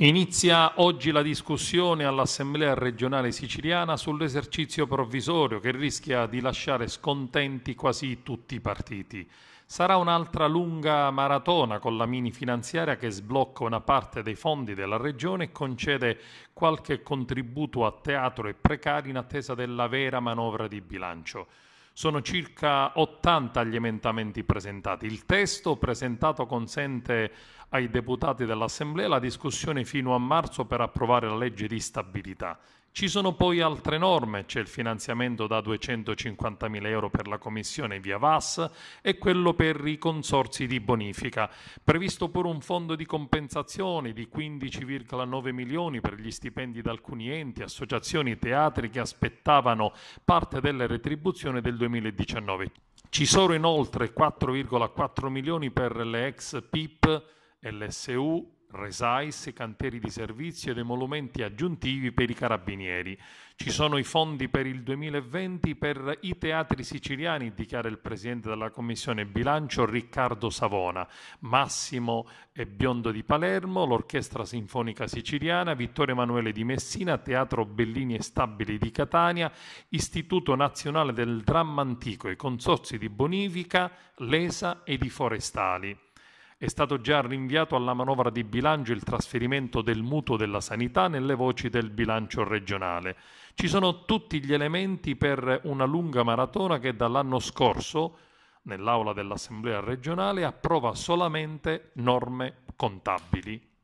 Inizia oggi la discussione all'Assemblea regionale siciliana sull'esercizio provvisorio che rischia di lasciare scontenti quasi tutti i partiti. Sarà un'altra lunga maratona con la mini finanziaria che sblocca una parte dei fondi della regione e concede qualche contributo a teatro e precari in attesa della vera manovra di bilancio. Sono circa 80 gli emendamenti presentati. Il testo presentato consente ai deputati dell'Assemblea la discussione fino a marzo per approvare la legge di stabilità. Ci sono poi altre norme, c'è il finanziamento da 250.000 euro per la Commissione via VAS e quello per i consorsi di bonifica. Previsto pure un fondo di compensazione di 15,9 milioni per gli stipendi da alcuni enti, associazioni e teatri che aspettavano parte delle retribuzioni del 2019. Ci sono inoltre 4,4 milioni per le ex PIP, LSU, resais, cantieri di servizio ed emolumenti aggiuntivi per i carabinieri. Ci sono i fondi per il 2020 per i teatri siciliani, dichiara il presidente della commissione bilancio Riccardo Savona, Massimo e Biondo di Palermo, l'Orchestra Sinfonica Siciliana, Vittorio Emanuele di Messina, Teatro Bellini e Stabili di Catania, Istituto Nazionale del Dramma Antico, i consorzi di Bonifica, Lesa e di Forestali. È stato già rinviato alla manovra di bilancio il trasferimento del mutuo della sanità nelle voci del bilancio regionale. Ci sono tutti gli elementi per una lunga maratona che dall'anno scorso, nell'aula dell'Assemblea regionale, approva solamente norme contabili